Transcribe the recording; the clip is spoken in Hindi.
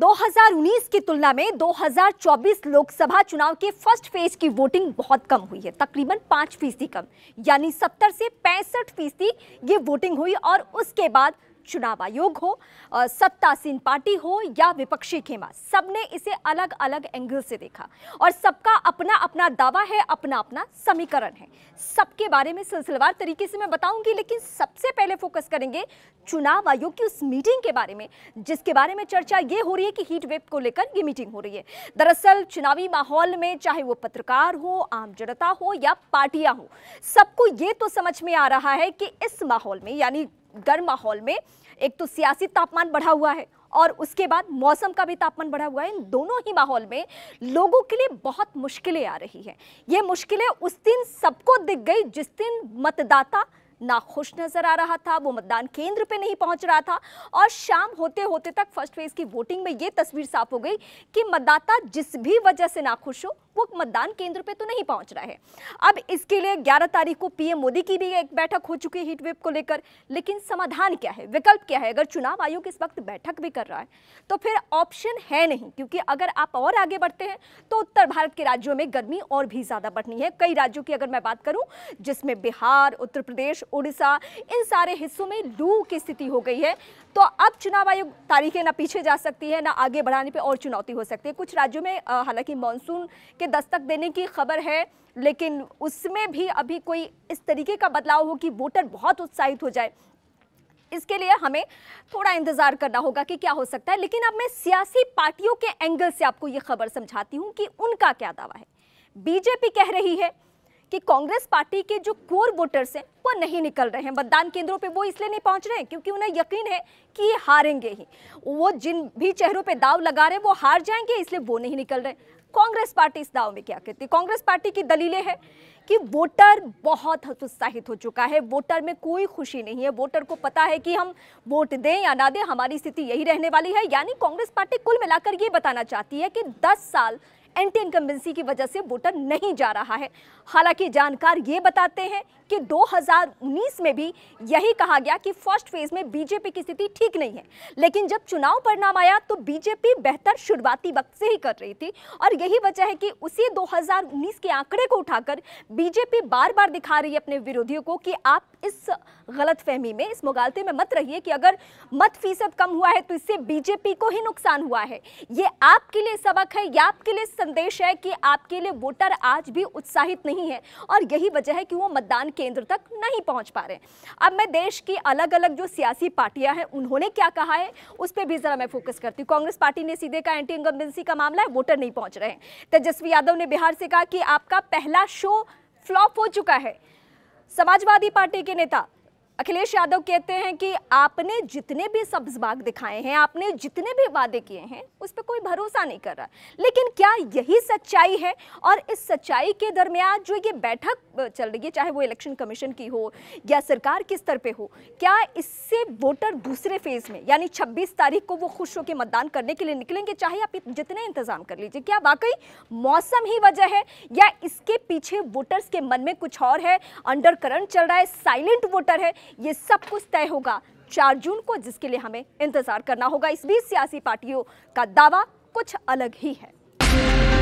2019 की तुलना में 2024 लोकसभा चुनाव के फर्स्ट फेज की वोटिंग बहुत कम हुई है तकरीबन पाँच फीसदी कम यानी 70 से पैंसठ फीसदी ये वोटिंग हुई और उसके बाद चुनाव आयोग हो सत्तासीन पार्टी हो या विपक्षी खेमा सबने इसे अलग अलग एंगल से देखा और सबका अपना अपना दावा है अपना अपना समीकरण है सबके बारे में सिलसिलेवार तरीके से मैं बताऊंगी लेकिन सबसे पहले फोकस करेंगे चुनाव आयोग की उस मीटिंग के बारे में जिसके बारे में चर्चा ये हो रही है कि हीट वेब को लेकर ये मीटिंग हो रही है दरअसल चुनावी माहौल में चाहे वो पत्रकार हो आम जनता हो या पार्टियां हो सबको ये तो समझ में आ रहा है कि इस माहौल में यानी गर्म माहौल में एक तो सियासी तापमान बढ़ा हुआ है और उसके बाद मौसम का भी तापमान बढ़ा हुआ है इन दोनों ही माहौल में लोगों के लिए बहुत मुश्किलें आ रही हैं ये मुश्किलें उस दिन सबको दिख गई जिस दिन मतदाता नाखुश नजर आ रहा था वो मतदान केंद्र पे नहीं पहुंच रहा था और शाम होते होते तक फर्स्ट फेज की वोटिंग में ये तस्वीर साफ हो गई कि मतदाता जिस भी वजह से नाखुश हो वो मतदान केंद्र पे तो नहीं पहुंच रहा है अब इसके लिए 11 तारीख को पीएम मोदी की भी एक बैठक हो चुकी है हीटवेव को लेकर लेकिन समाधान क्या है विकल्प क्या है अगर चुनाव आयोग इस वक्त बैठक भी कर रहा है तो फिर ऑप्शन है नहीं क्योंकि अगर आप और आगे बढ़ते हैं तो उत्तर भारत के राज्यों में गर्मी और भी ज़्यादा बढ़नी है कई राज्यों की अगर मैं बात करूं जिसमें बिहार उत्तर प्रदेश उड़ीसा इन सारे हिस्सों में लू की स्थिति हो गई है तो अब चुनाव आयोग तारीखें ना पीछे जा सकती है ना आगे बढ़ाने पे और चुनौती हो सकती है कुछ राज्यों में हालांकि मानसून के दस्तक देने की खबर है लेकिन उसमें भी अभी कोई इस तरीके का बदलाव हो कि वोटर बहुत उत्साहित हो जाए इसके लिए हमें थोड़ा इंतज़ार करना होगा कि क्या हो सकता है लेकिन अब मैं सियासी पार्टियों के एंगल से आपको ये खबर समझाती हूँ कि उनका क्या दावा है बीजेपी कह रही है कि कांग्रेस पार्टी के जो कोर वोटर्स हैं वो नहीं निकल रहे हैं मतदान केंद्रों पे वो इसलिए नहीं पहुंच रहे हैं क्योंकि उन्हें यकीन है कि ये हारेंगे ही वो जिन भी चेहरों पे दाव लगा रहे हैं वो हार जाएंगे इसलिए वो नहीं निकल रहे कांग्रेस पार्टी इस दाव में क्या कहती है कांग्रेस पार्टी की दलीलें हैं कि वोटर बहुत उत्साहित हो चुका है वोटर में कोई खुशी नहीं है वोटर को पता है कि हम वोट दें या ना दें हमारी स्थिति यही रहने वाली है यानी कांग्रेस पार्टी कुल मिलाकर ये बताना चाहती है कि 10 साल एंटी इनकम्बेंसी की वजह से वोटर नहीं जा रहा है हालांकि जानकार ये बताते हैं कि 2019 में भी यही कहा गया कि फर्स्ट फेज में बीजेपी की स्थिति ठीक नहीं है लेकिन जब चुनाव परिणाम आया तो बीजेपी बेहतर शुरुआती वक्त से ही कर रही थी और यही वजह है कि उसी 2019 के आंकड़े को उठाकर बीजेपी बार बार दिखा रही है अपने विरोधियों को कि आप इस गलत फहमी में इस मुगालते में मत रहिए कि अगर मत फीसद कम हुआ है तो इससे बीजेपी को ही नुकसान हुआ है ये आपके लिए सबक है या आपके लिए संदेश है कि आपके लिए वोटर आज भी उत्साहित नहीं है और यही वजह है कि वो मतदान केंद्र तक नहीं पहुंच पा रहे अब मैं देश की अलग अलग जो सियासी पार्टियां हैं उन्होंने क्या कहा है उस पर भी ज़रा मैं फोकस करती हूँ कांग्रेस पार्टी ने सीधे कहा एंटी इंकम्बेंसी का मामला है वोटर नहीं पहुंच रहे तेजस्वी यादव ने बिहार से कहा कि आपका पहला शो फ्लॉप हो चुका है समाजवादी पार्टी के नेता अखिलेश यादव कहते हैं कि आपने जितने भी सब्ज बाग दिखाए हैं आपने जितने भी वादे किए हैं उस पर कोई भरोसा नहीं कर रहा लेकिन क्या यही सच्चाई है और इस सच्चाई के दरमियान जो ये बैठक चल रही है चाहे वो इलेक्शन कमीशन की हो या सरकार के स्तर पे हो क्या इससे वोटर दूसरे फेज में यानी छब्बीस तारीख को वो खुश होकर मतदान करने के लिए निकलेंगे चाहे आप जितने इंतजाम कर लीजिए क्या वाकई मौसम ही वजह है या इसके पीछे वोटर्स के मन में कुछ और है अंडर करंट चल रहा है साइलेंट वोटर है ये सब कुछ तय होगा चार जून को जिसके लिए हमें इंतजार करना होगा इस बीच सियासी पार्टियों का दावा कुछ अलग ही है